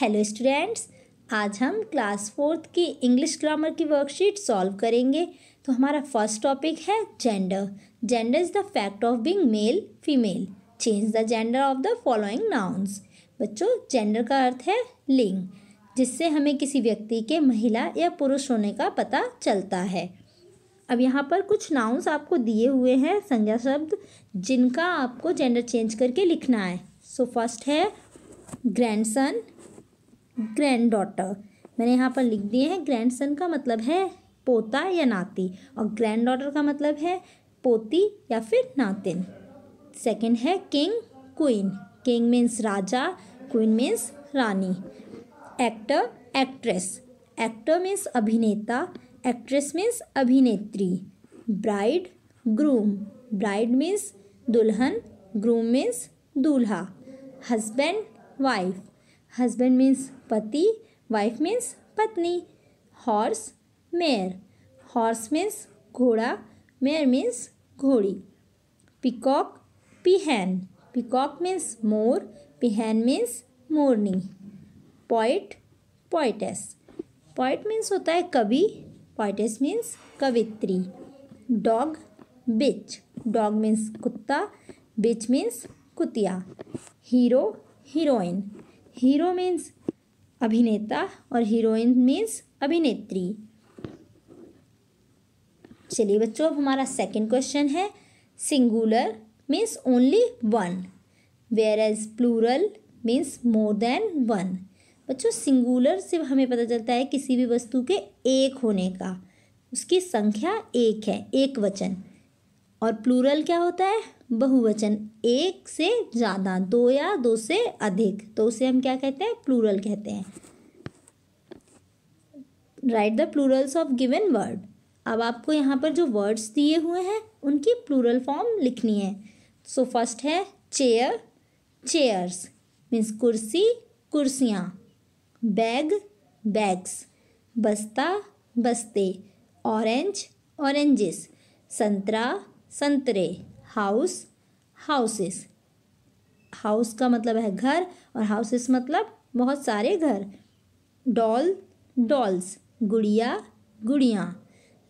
Hello students आज हम class fourth की इंग्लिश ग्रामर की वर्कशीट सॉल्व करेंगे तो हमारा फर्स्ट टॉपिक है gender gender is the fact of being male female change the gender of the following nouns बच्चों जेंडर का अर्थ है लिंग जिससे हमें किसी व्यक्ति के महिला या पुरुष होने का पता चलता है अब यहाँ पर कुछ नाउन्स आपको दिए हुए हैं संज्ञा शब्द जिनका आपको जेंडर चेंज करके लिखना है सो so, फर्स्ट है ग्रैंडसन ग्रैंड डॉटर मैंने यहाँ पर लिख दिए हैं ग्रैंड सन का मतलब है पोता या नाती और ग्रैंड डॉटर का मतलब है पोती या फिर नातिन सेकंड है किंग क्वीन किंग मीन्स राजा क्वीन मीन्स रानी एक्टर एक्ट्रेस एक्टर मीन्स अभिनेता एक्ट्रेस मीन्स अभिनेत्री ब्राइड ग्रूम ब्राइड मीन्स दुल्हन ग्रूम मीन्स दूल्हा हस्बैंड वाइफ हस्बैंड मीन्स पति वाइफ मीन्स पत्नी हॉर्स मेर हॉर्स मीन्स घोड़ा मेर मीन्स घोड़ी पिकॉक पिहैन पिकॉक मीन्स मोर पिहन मीन्स मोरनी पॉइट पॉइटस पॉइट मीन्स होता है कवि पॉइटस मीन्स कवित्री डॉग बिच डॉग मीन्स कुत्ता बिच मीन्स कुतिया हीरो हीरोइन हीरो मीन्स अभिनेता और हीरोइन मीन्स अभिनेत्री चलिए बच्चों अब हमारा सेकंड क्वेश्चन है singular means only one whereas plural means more than one बच्चों सिंगुलर से हमें पता चलता है किसी भी वस्तु के एक होने का उसकी संख्या एक है एक वचन और प्लूरल क्या होता है बहुवचन एक से ज़्यादा दो या दो से अधिक तो उसे हम क्या कहते हैं प्लूरल कहते हैं write the plurals of given word अब आपको यहाँ पर जो वर्ड्स दिए हुए हैं उनकी प्लूरल फॉर्म लिखनी है सो so, फर्स्ट है चेयर चेयर्स मीन्स कुर्सी कुर्सियाँ बैग बैग्स बस्ता बस्ते ऑरेंज ऑरेंजेस संतरा संतरे हाउस हाउसेस हाउस का मतलब है घर और हाउसेस मतलब बहुत सारे घर डॉल डॉल्स गुड़िया गुड़िया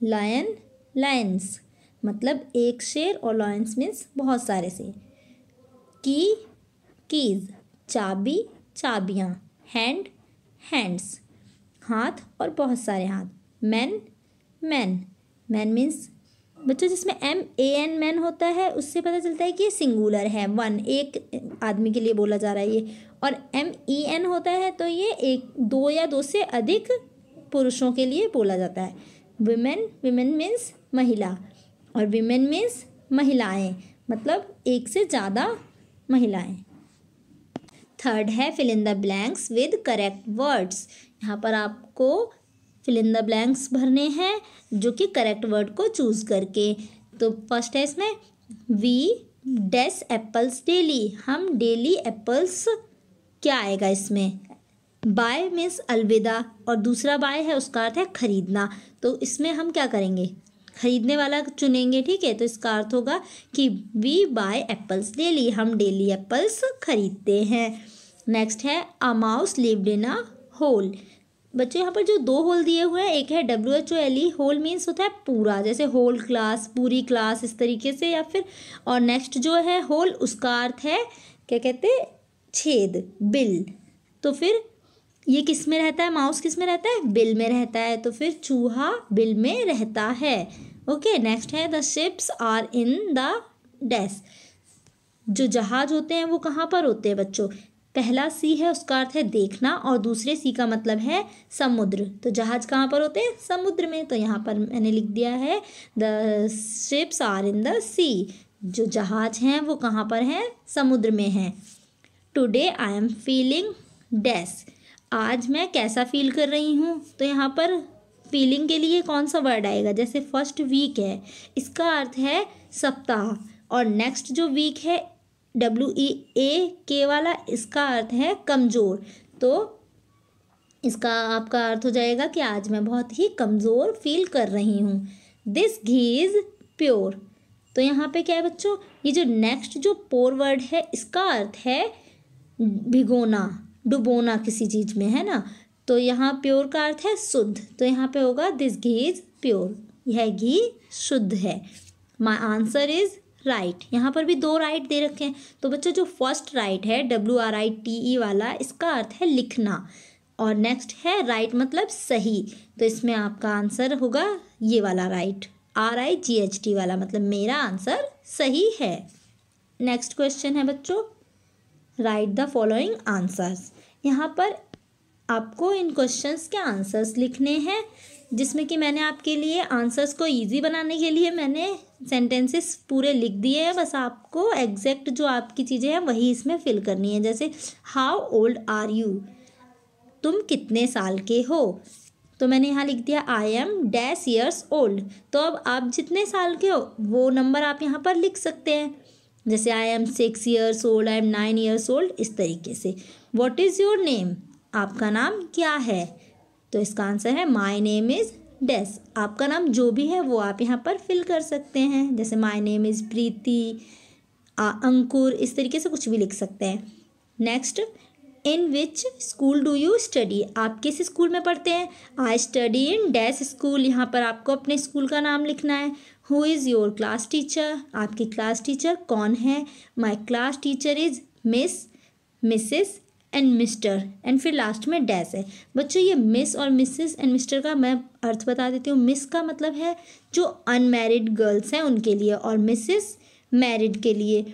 लायन लायंस मतलब एक शेर और लायंस मीन्स बहुत सारे से की कीज चाबी चाबियाँ हैंड हैंड्स हाथ और बहुत सारे हाथ मैन मैन मैन मीन्स बच्चों जिसमें एम ए एन मैन होता है उससे पता चलता है कि ये सिंगुलर है वन एक आदमी के लिए बोला जा रहा है ये और एम ई एन होता है तो ये एक दो या दो से अधिक पुरुषों के लिए बोला जाता है विमेन विमेन मीन्स महिला और विमेन मीन्स महिलाएं मतलब एक से ज़्यादा महिलाएं थर्ड है fill in the blanks with correct words यहाँ पर आपको फिलिंद ब्लैंक्स भरने हैं जो कि करेक्ट वर्ड को चूज़ करके तो फर्स्ट है इसमें वी डेस एप्पल्स डेली हम डेली एप्पल्स क्या आएगा इसमें बाय मीन्स अलविदा और दूसरा बाय है उसका अर्थ है ख़रीदना तो इसमें हम क्या करेंगे ख़रीदने वाला चुनेंगे ठीक है तो इसका अर्थ होगा कि वी बाय एप्पल्स डेली हम डेली एप्पल्स ख़रीदते हैं नेक्स्ट है a mouse lived in a hole बच्चों यहाँ पर जो दो होल दिए हुए हैं एक है W H O L E hole means होता है पूरा जैसे होल क्लास पूरी क्लास इस तरीके से या फिर और नेक्स्ट जो है होल उसका अर्थ है क्या कहते छेद बिल तो फिर ये किस में रहता है माउस किस में रहता है बिल में रहता है तो फिर चूहा बिल में रहता है ओके नेक्स्ट है the ships are in the desk जो जहाज होते हैं वो कहाँ पर होते हैं बच्चों पहला सी है उसका अर्थ है देखना और दूसरे सी का मतलब है समुद्र तो जहाज कहाँ पर होते हैं समुद्र में तो यहाँ पर मैंने लिख दिया है the ships are in the sea जो जहाज हैं वो कहाँ पर हैं समुद्र में हैं today I am feeling dash आज मैं कैसा फील कर रही हूँ तो यहाँ पर फीलिंग के लिए कौन सा वर्ड आएगा जैसे फर्स्ट वीक है इसका अर्थ है सप्ताह और नेक्स्ट जो वीक है डब्ल्यू ई ए के वाला इसका अर्थ है कमज़ोर तो इसका आपका अर्थ हो जाएगा कि आज मैं बहुत ही कमज़ोर फील कर रही हूँ दिस घी इज़ प्योर तो यहाँ पे क्या है बच्चों ये जो नेक्स्ट जो पोर वर्ड है इसका अर्थ है भिगोना डुबोना किसी चीज़ में है ना तो यहाँ प्योर का अर्थ है शुद्ध तो यहाँ पे होगा दिस घी इज़ प्योर यह घी शुद्ध है my answer is right right. यहाँ पर भी दो राइट right दे रखे हैं तो बच्चों जो फर्स्ट राइट है W R I T E वाला इसका अर्थ है लिखना और नेक्स्ट है राइट right मतलब सही तो इसमें आपका आंसर होगा ये वाला right R I G H T वाला मतलब मेरा आंसर सही है नेक्स्ट क्वेश्चन है बच्चों राइट द फॉलोइंग आंसर्स यहाँ पर आपको इन क्वेश्चंस के आंसर्स लिखने हैं जिसमें कि मैंने आपके लिए आंसर्स को इजी बनाने के लिए मैंने सेंटेंसेस पूरे लिख दिए हैं बस आपको एग्जैक्ट जो आपकी चीज़ें हैं वही इसमें फिल करनी है जैसे हाउ ओल्ड आर यू तुम कितने साल के हो तो मैंने यहाँ लिख दिया I am dash years old तो अब आप जितने साल के हो वो नंबर आप यहाँ पर लिख सकते हैं जैसे I am six years old I am nine years old इस तरीके से वॉट इज़ योर नेम आपका नाम क्या है तो इसका आंसर है माई नेम इज़ डेस आपका नाम जो भी है वो आप यहाँ पर फिल कर सकते हैं जैसे माई नेम इज़ प्रीति अंकुर इस तरीके से कुछ भी लिख सकते हैं next in which school do you study आप किस स्कूल में पढ़ते हैं I study in dash school यहाँ पर आपको अपने स्कूल का नाम लिखना है who is your class teacher आपकी क्लास टीचर कौन है my class teacher is miss missus and mister एंड फिर लास्ट में डैश है बच्चों ये मिस और मिसेस एंड मिस्टर का मैं अर्थ बता देती हूँ मिस का मतलब है जो अनमेरिड गर्ल्स हैं उनके लिए और मिसेस मैरिड के लिए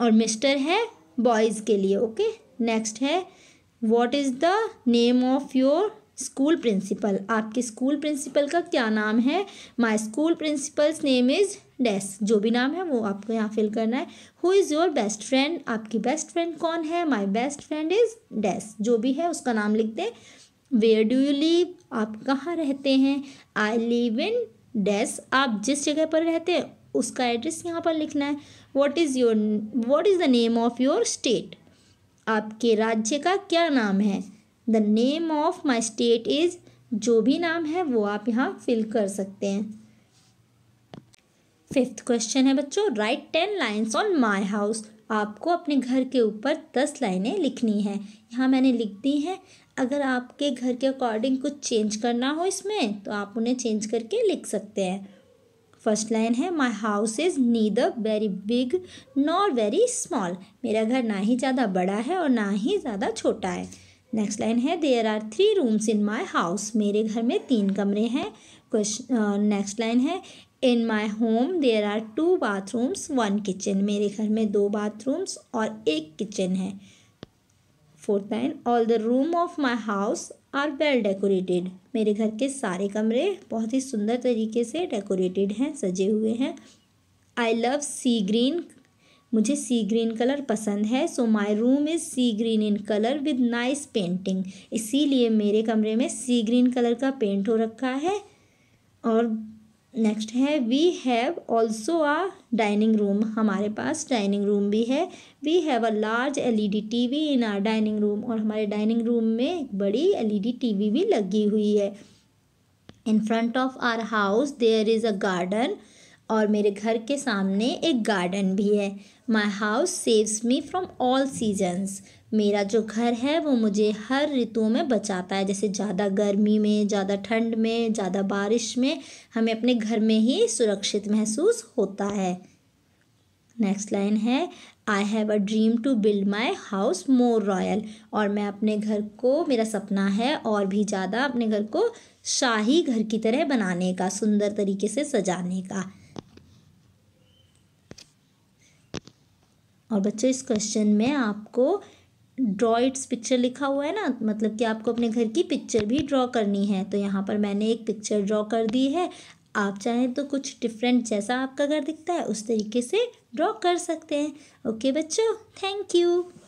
और मिस्टर है बॉयज़ के लिए ओके नेक्स्ट है what is the name of your school principal आपके स्कूल प्रिंसिपल का क्या नाम है my school principal's name is dash जो भी नाम है वो आपको यहाँ फिल करना है who is your best friend आपकी बेस्ट फ्रेंड कौन है my best friend is dash जो भी है उसका नाम लिख दें वेयर डू यू लिव आप कहाँ रहते हैं आई लिव इन डैस आप जिस जगह पर रहते हैं उसका एड्रेस यहाँ पर लिखना है what is your what is the name of your state आपके राज्य का क्या नाम है the name of my state is जो भी नाम है वो आप यहाँ फिल कर सकते हैं फिफ्थ क्वेश्चन है बच्चों write ten lines on my house आपको अपने घर के ऊपर दस लाइनें लिखनी हैं यहाँ मैंने लिख दी हैं अगर आपके घर के अकॉर्डिंग कुछ चेंज करना हो इसमें तो आप उन्हें चेंज करके लिख सकते हैं फर्स्ट लाइन है my house is neither very big nor very small मेरा घर ना ही ज़्यादा बड़ा है और ना ही ज़्यादा छोटा है नेक्स्ट लाइन है there are three rooms in my house मेरे घर में तीन कमरे हैं क्वेश्चन नेक्स्ट लाइन है in my home there are two bathrooms one kitchen मेरे घर में दो बाथरूम्स और एक किचन है fourth line all the room of my house are well decorated मेरे घर के सारे कमरे बहुत ही सुंदर तरीके से डेकोरेटेड हैं सजे हुए हैं आई लव सी ग्रीन मुझे सी ग्रीन कलर पसंद है so my room is sea green in colour with nice painting इसीलिए मेरे कमरे में सी ग्रीन कलर का पेंट हो रखा है और नेक्स्ट है we have also a dining room हमारे पास डाइनिंग रूम भी है we have a large L E D T V in our dining room और हमारे डाइनिंग रूम में एक बड़ी L E D T V भी लगी हुई है in front of our house there is a garden और मेरे घर के सामने एक गार्डन भी है my house saves me from all seasons मेरा जो घर है वो मुझे हर ऋतुओं में बचाता है जैसे ज़्यादा गर्मी में ज़्यादा ठंड में ज़्यादा बारिश में हमें अपने घर में ही सुरक्षित महसूस होता है नेक्स्ट लाइन है I have a dream to build my house more royal और मैं अपने घर को मेरा सपना है और भी ज़्यादा अपने घर को शाही घर की तरह बनाने का सुंदर तरीके से सजाने का और बच्चों इस क्वेश्चन में आपको ड्रॉइड्स पिक्चर लिखा हुआ है ना मतलब कि आपको अपने घर की पिक्चर भी ड्रॉ करनी है तो यहाँ पर मैंने एक पिक्चर ड्रॉ कर दी है आप चाहें तो कुछ डिफरेंट जैसा आपका घर दिखता है उस तरीके से ड्रॉ कर सकते हैं ओके बच्चों थैंक यू